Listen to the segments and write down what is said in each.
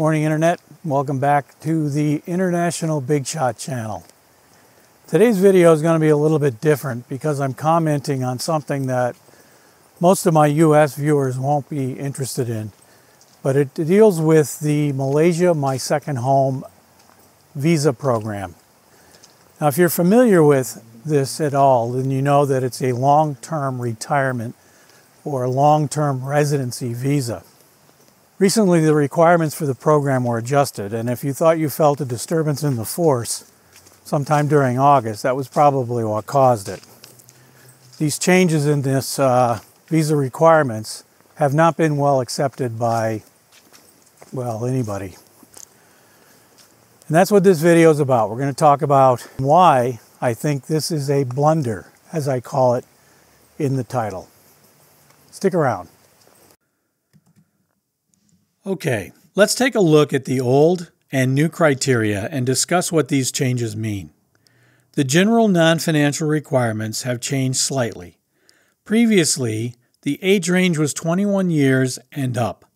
Morning Internet, welcome back to the International Big Shot channel. Today's video is going to be a little bit different because I'm commenting on something that most of my US viewers won't be interested in, but it deals with the Malaysia My Second Home visa program. Now, if you're familiar with this at all, then you know that it's a long-term retirement or long-term residency visa. Recently, the requirements for the program were adjusted, and if you thought you felt a disturbance in the force sometime during August, that was probably what caused it. These changes in this uh, visa requirements have not been well accepted by, well, anybody. And that's what this video is about. We're going to talk about why I think this is a blunder, as I call it in the title. Stick around. Okay, let's take a look at the old and new criteria and discuss what these changes mean. The general non financial requirements have changed slightly. Previously, the age range was 21 years and up.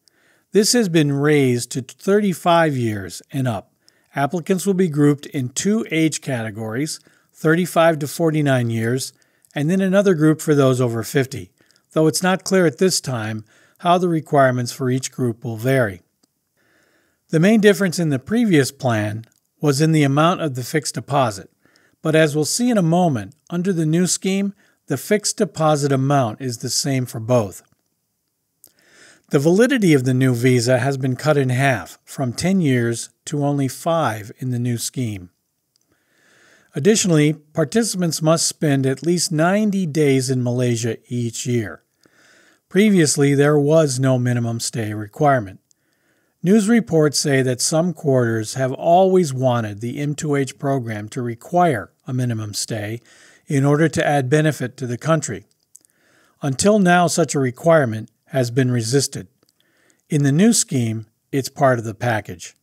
This has been raised to 35 years and up. Applicants will be grouped in two age categories 35 to 49 years, and then another group for those over 50, though it's not clear at this time how the requirements for each group will vary. The main difference in the previous plan was in the amount of the fixed deposit, but as we'll see in a moment, under the new scheme, the fixed deposit amount is the same for both. The validity of the new visa has been cut in half from 10 years to only 5 in the new scheme. Additionally, participants must spend at least 90 days in Malaysia each year. Previously, there was no minimum stay requirement. News reports say that some quarters have always wanted the M2H program to require a minimum stay in order to add benefit to the country. Until now, such a requirement has been resisted. In the new scheme, it's part of the package.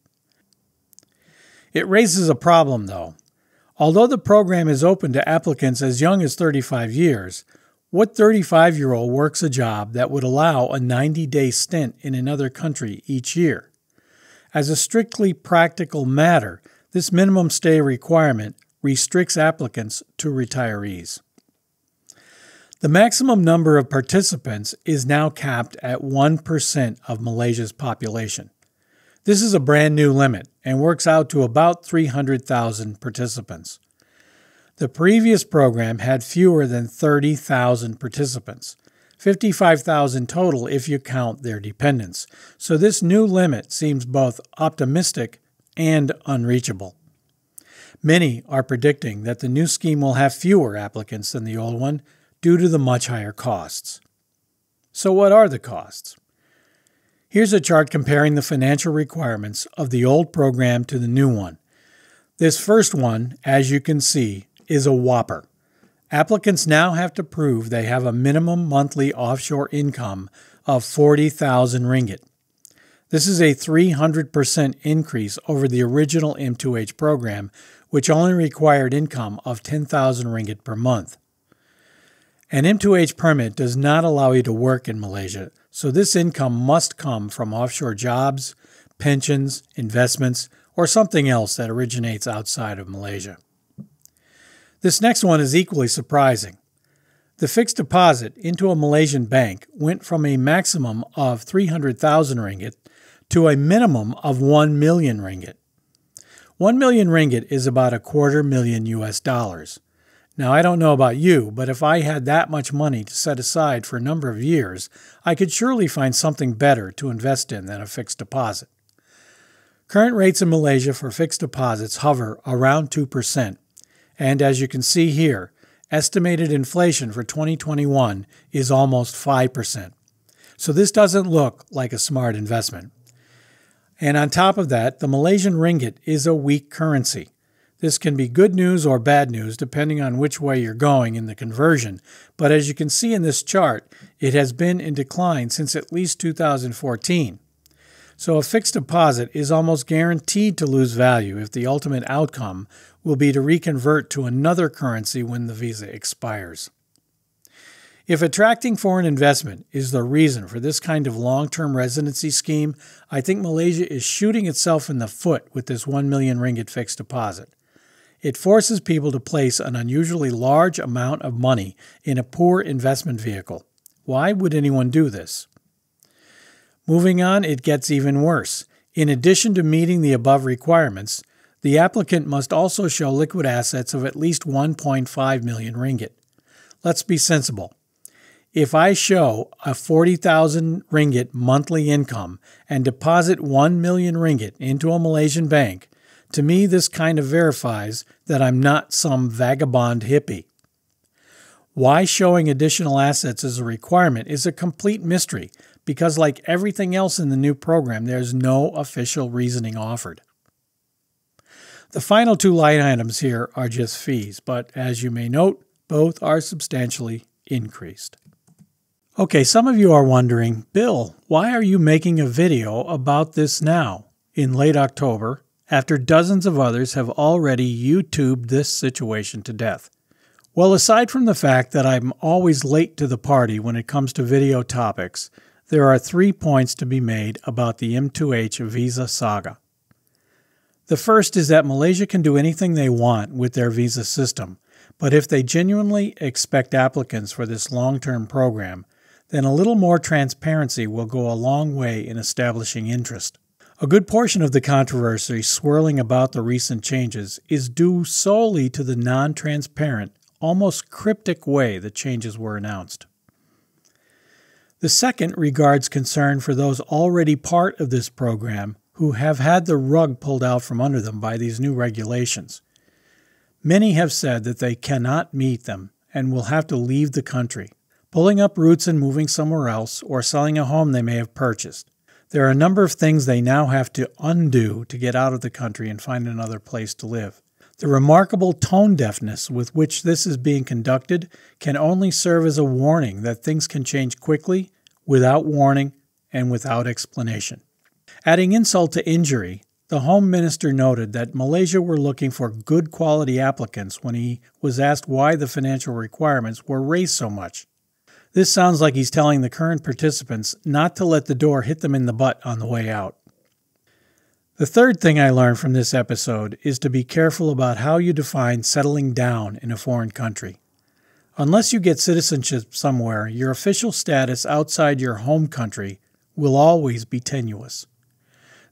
It raises a problem, though. Although the program is open to applicants as young as 35 years, what 35 year old works a job that would allow a 90 day stint in another country each year? As a strictly practical matter, this minimum stay requirement restricts applicants to retirees. The maximum number of participants is now capped at 1% of Malaysia's population. This is a brand new limit and works out to about 300,000 participants. The previous program had fewer than 30,000 participants, 55,000 total if you count their dependents, so this new limit seems both optimistic and unreachable. Many are predicting that the new scheme will have fewer applicants than the old one due to the much higher costs. So, what are the costs? Here's a chart comparing the financial requirements of the old program to the new one. This first one, as you can see, is a whopper. Applicants now have to prove they have a minimum monthly offshore income of 40,000 ringgit. This is a 300% increase over the original M2H program, which only required income of 10,000 ringgit per month. An M2H permit does not allow you to work in Malaysia, so this income must come from offshore jobs, pensions, investments, or something else that originates outside of Malaysia. This next one is equally surprising. The fixed deposit into a Malaysian bank went from a maximum of 300,000 ringgit to a minimum of 1 million ringgit. 1 million ringgit is about a quarter million US dollars. Now, I don't know about you, but if I had that much money to set aside for a number of years, I could surely find something better to invest in than a fixed deposit. Current rates in Malaysia for fixed deposits hover around 2%, and as you can see here, estimated inflation for 2021 is almost 5%. So this doesn't look like a smart investment. And on top of that, the Malaysian ringgit is a weak currency. This can be good news or bad news depending on which way you're going in the conversion, but as you can see in this chart, it has been in decline since at least 2014. So a fixed deposit is almost guaranteed to lose value if the ultimate outcome will be to reconvert to another currency when the visa expires. If attracting foreign investment is the reason for this kind of long term residency scheme, I think Malaysia is shooting itself in the foot with this 1 million ringgit fixed deposit. It forces people to place an unusually large amount of money in a poor investment vehicle. Why would anyone do this? Moving on, it gets even worse. In addition to meeting the above requirements, the applicant must also show liquid assets of at least 1.5 million ringgit. Let's be sensible. If I show a 40,000 ringgit monthly income and deposit 1 million ringgit into a Malaysian bank, to me this kind of verifies that I'm not some vagabond hippie. Why showing additional assets is a requirement is a complete mystery because, like everything else in the new program, there's no official reasoning offered. The final two line items here are just fees, but as you may note, both are substantially increased. Okay, some of you are wondering, Bill, why are you making a video about this now, in late October, after dozens of others have already YouTubed this situation to death? Well, aside from the fact that I'm always late to the party when it comes to video topics, there are three points to be made about the M2H visa saga. The first is that Malaysia can do anything they want with their visa system, but if they genuinely expect applicants for this long term program, then a little more transparency will go a long way in establishing interest. A good portion of the controversy swirling about the recent changes is due solely to the non transparent, almost cryptic way the changes were announced. The second regards concern for those already part of this program who have had the rug pulled out from under them by these new regulations. Many have said that they cannot meet them and will have to leave the country, pulling up roots and moving somewhere else or selling a home they may have purchased. There are a number of things they now have to undo to get out of the country and find another place to live. The remarkable tone deafness with which this is being conducted can only serve as a warning that things can change quickly, without warning, and without explanation. Adding insult to injury, the Home Minister noted that Malaysia were looking for good quality applicants when he was asked why the financial requirements were raised so much. This sounds like he's telling the current participants not to let the door hit them in the butt on the way out. The third thing I learned from this episode is to be careful about how you define settling down in a foreign country. Unless you get citizenship somewhere, your official status outside your home country will always be tenuous.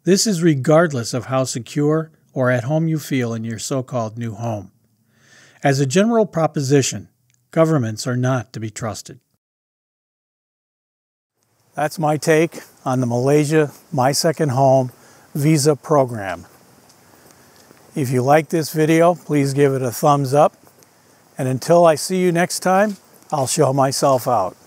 This is regardless of how secure or at home you feel in your so called new home. As a general proposition, governments are not to be trusted. That's my take on the Malaysia My Second Home Visa program. If you like this video, please give it a thumbs up. And until I see you next time, I'll show myself out.